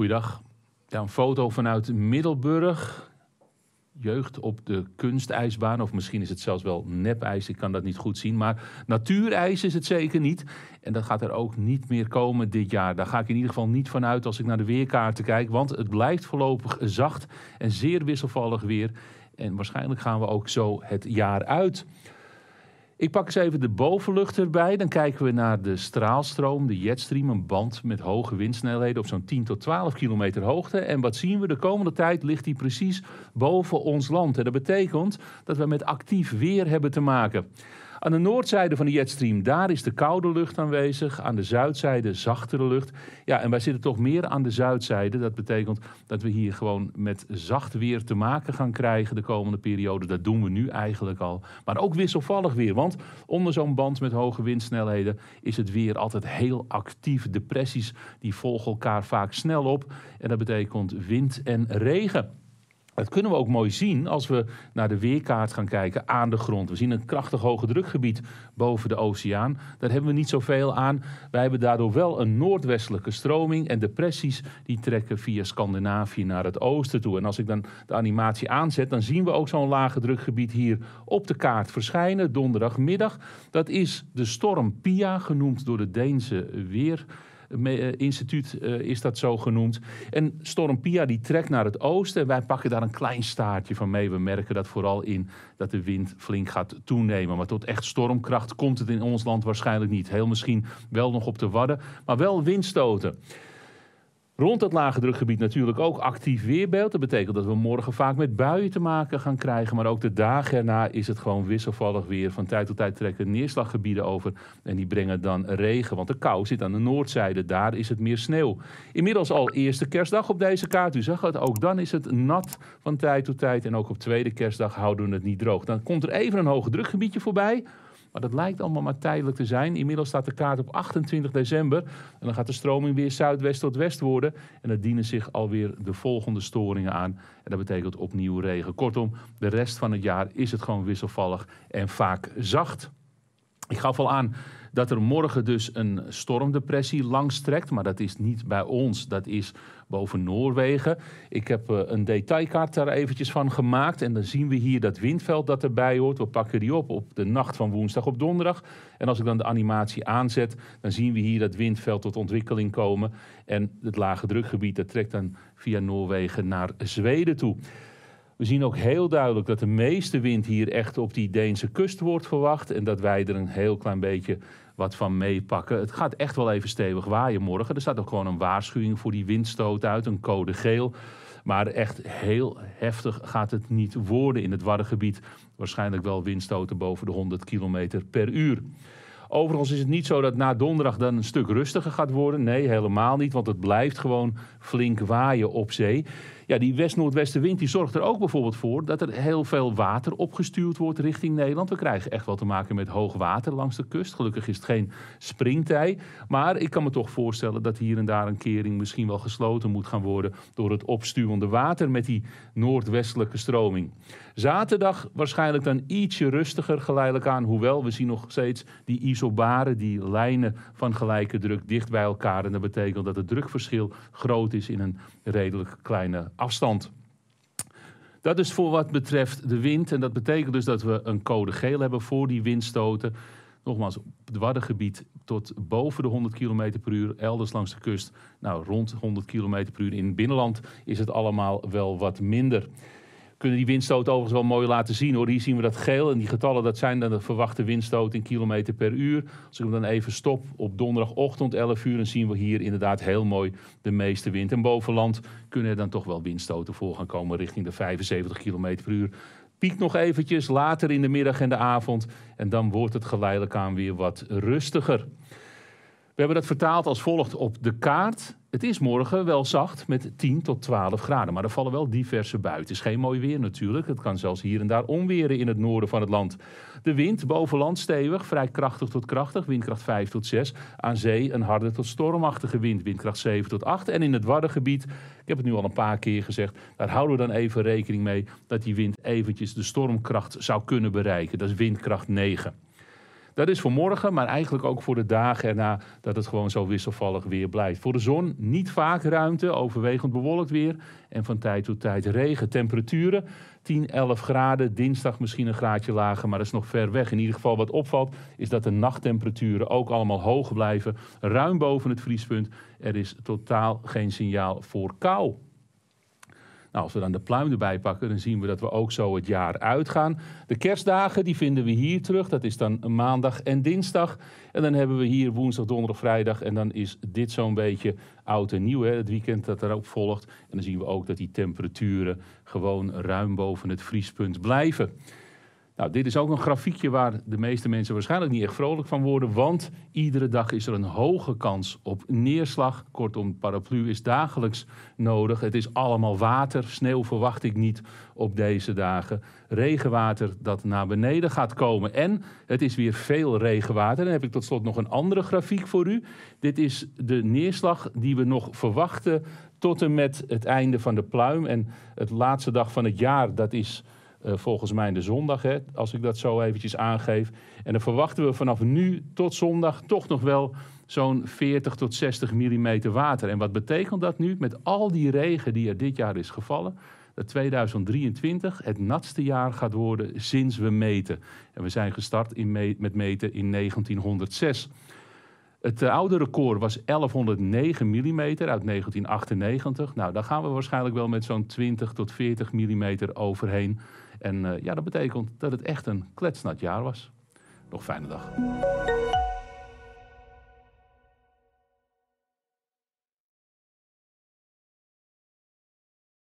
Goeiedag. een foto vanuit Middelburg. Jeugd op de kunstijsbaan, of misschien is het zelfs wel nepijs, ik kan dat niet goed zien. Maar natuurijs is het zeker niet. En dat gaat er ook niet meer komen dit jaar. Daar ga ik in ieder geval niet van uit als ik naar de weerkaarten kijk. Want het blijft voorlopig zacht en zeer wisselvallig weer. En waarschijnlijk gaan we ook zo het jaar uit. Ik pak eens even de bovenlucht erbij. Dan kijken we naar de straalstroom, de jetstream, een band met hoge windsnelheden op zo'n 10 tot 12 kilometer hoogte. En wat zien we? De komende tijd ligt die precies boven ons land. En dat betekent dat we met actief weer hebben te maken. Aan de noordzijde van de jetstream, daar is de koude lucht aanwezig. Aan de zuidzijde zachtere lucht. Ja, en wij zitten toch meer aan de zuidzijde. Dat betekent dat we hier gewoon met zacht weer te maken gaan krijgen de komende periode. Dat doen we nu eigenlijk al. Maar ook wisselvallig weer. Want onder zo'n band met hoge windsnelheden is het weer altijd heel actief. Depressies die volgen elkaar vaak snel op. En dat betekent wind en regen. Dat kunnen we ook mooi zien als we naar de weerkaart gaan kijken aan de grond. We zien een krachtig hoge drukgebied boven de oceaan. Daar hebben we niet zoveel aan. Wij hebben daardoor wel een noordwestelijke stroming. En depressies die trekken via Scandinavië naar het oosten toe. En als ik dan de animatie aanzet, dan zien we ook zo'n lage drukgebied hier op de kaart verschijnen. Donderdagmiddag. Dat is de storm Pia, genoemd door de Deense weer eh, instituut eh, is dat zo genoemd. En Storm Pia die trekt naar het oosten. wij pakken daar een klein staartje van mee. We merken dat vooral in dat de wind flink gaat toenemen. Maar tot echt stormkracht komt het in ons land waarschijnlijk niet. Heel misschien wel nog op de Wadden, maar wel windstoten rond dat lage drukgebied natuurlijk ook actief weerbeeld. Dat betekent dat we morgen vaak met buien te maken gaan krijgen. Maar ook de dagen erna is het gewoon wisselvallig weer. Van tijd tot tijd trekken neerslaggebieden over. En die brengen dan regen. Want de kou zit aan de noordzijde. Daar is het meer sneeuw. Inmiddels al eerste kerstdag op deze kaart. U zag het, ook dan is het nat van tijd tot tijd. En ook op tweede kerstdag houden we het niet droog. Dan komt er even een hoge drukgebiedje voorbij. Maar dat lijkt allemaal maar tijdelijk te zijn. Inmiddels staat de kaart op 28 december. En dan gaat de stroming weer zuidwest tot west worden. En dan dienen zich alweer de volgende storingen aan. En dat betekent opnieuw regen. Kortom, de rest van het jaar is het gewoon wisselvallig en vaak zacht. Ik gaf al aan, dat er morgen dus een stormdepressie langstrekt. Maar dat is niet bij ons, dat is boven Noorwegen. Ik heb eh, een detailkaart daar eventjes van gemaakt. En dan zien we hier dat windveld dat erbij hoort. We pakken die op op de nacht van woensdag op donderdag. En als ik dan de animatie aanzet, dan zien we hier dat windveld tot ontwikkeling komen. En het lage drukgebied dat trekt dan via Noorwegen naar Zweden toe. We zien ook heel duidelijk dat de meeste wind hier echt op die Deense kust wordt verwacht. En dat wij er een heel klein beetje wat van meepakken. Het gaat echt wel even stevig waaien morgen. Er staat ook gewoon een waarschuwing voor die windstoot uit, een code geel. Maar echt heel heftig gaat het niet worden in het Waddengebied. Waarschijnlijk wel windstoten boven de 100 km per uur. Overigens is het niet zo dat na donderdag dan een stuk rustiger gaat worden. Nee, helemaal niet, want het blijft gewoon flink waaien op zee. Ja, die west-noordwestenwind die zorgt er ook bijvoorbeeld voor dat er heel veel water opgestuurd wordt richting Nederland. We krijgen echt wel te maken met hoog water langs de kust. Gelukkig is het geen springtij. Maar ik kan me toch voorstellen dat hier en daar een kering misschien wel gesloten moet gaan worden door het opstuwende water met die noordwestelijke stroming. Zaterdag waarschijnlijk dan ietsje rustiger geleidelijk aan. Hoewel we zien nog steeds die isobaren, die lijnen van gelijke druk dicht bij elkaar. En dat betekent dat het drukverschil groot is in een redelijk kleine afstand. Dat is voor wat betreft de wind. En dat betekent dus dat we een code geel hebben voor die windstoten. Nogmaals, op het Waddengebied tot boven de 100 km per uur. Elders langs de kust, nou rond 100 km per uur. In het binnenland is het allemaal wel wat minder kunnen die windstoten overigens wel mooi laten zien hoor. Hier zien we dat geel en die getallen, dat zijn dan de verwachte windstoot in kilometer per uur. Als ik hem dan even stop op donderdagochtend 11 uur, dan zien we hier inderdaad heel mooi de meeste wind. En bovenland kunnen er dan toch wel windstoten voor gaan komen richting de 75 kilometer per uur. Piekt nog eventjes later in de middag en de avond en dan wordt het geleidelijk aan weer wat rustiger. We hebben dat vertaald als volgt op de kaart. Het is morgen wel zacht met 10 tot 12 graden, maar er vallen wel diverse buiten. Het is geen mooi weer natuurlijk. Het kan zelfs hier en daar onweren in het noorden van het land. De wind boven land stevig, vrij krachtig tot krachtig, windkracht 5 tot 6. Aan zee een harde tot stormachtige wind, windkracht 7 tot 8. En in het Waddengebied, ik heb het nu al een paar keer gezegd, daar houden we dan even rekening mee dat die wind eventjes de stormkracht zou kunnen bereiken. Dat is windkracht 9. Dat is voor morgen, maar eigenlijk ook voor de dagen erna dat het gewoon zo wisselvallig weer blijft. Voor de zon niet vaak ruimte, overwegend bewolkt weer. En van tijd tot tijd regen. Temperaturen 10, 11 graden. Dinsdag misschien een graadje lager, maar dat is nog ver weg. In ieder geval wat opvalt is dat de nachttemperaturen ook allemaal hoog blijven. Ruim boven het vriespunt. Er is totaal geen signaal voor kou. Nou, als we dan de pluim erbij pakken, dan zien we dat we ook zo het jaar uitgaan. De kerstdagen, die vinden we hier terug. Dat is dan maandag en dinsdag. En dan hebben we hier woensdag, donderdag, vrijdag. En dan is dit zo'n beetje oud en nieuw, hè, het weekend dat ook volgt. En dan zien we ook dat die temperaturen gewoon ruim boven het vriespunt blijven. Nou, dit is ook een grafiekje waar de meeste mensen waarschijnlijk niet echt vrolijk van worden, want iedere dag is er een hoge kans op neerslag. Kortom, paraplu is dagelijks nodig. Het is allemaal water. Sneeuw verwacht ik niet op deze dagen. Regenwater dat naar beneden gaat komen. En het is weer veel regenwater. Dan heb ik tot slot nog een andere grafiek voor u. Dit is de neerslag die we nog verwachten tot en met het einde van de pluim. En het laatste dag van het jaar, dat is eh, volgens mij de zondag, hè, als ik dat zo eventjes aangeef. En dan verwachten we vanaf nu tot zondag toch nog wel zo'n 40 tot 60 mm water. En wat betekent dat nu met al die regen die er dit jaar is gevallen? Dat 2023 het natste jaar gaat worden sinds we meten. En we zijn gestart in met meten in 1906. Het eh, oude record was 1109 mm uit 1998. Nou, daar gaan we waarschijnlijk wel met zo'n 20 tot 40 mm overheen. En eh, ja, dat betekent dat het echt een kletsnat jaar was. Nog fijne dag.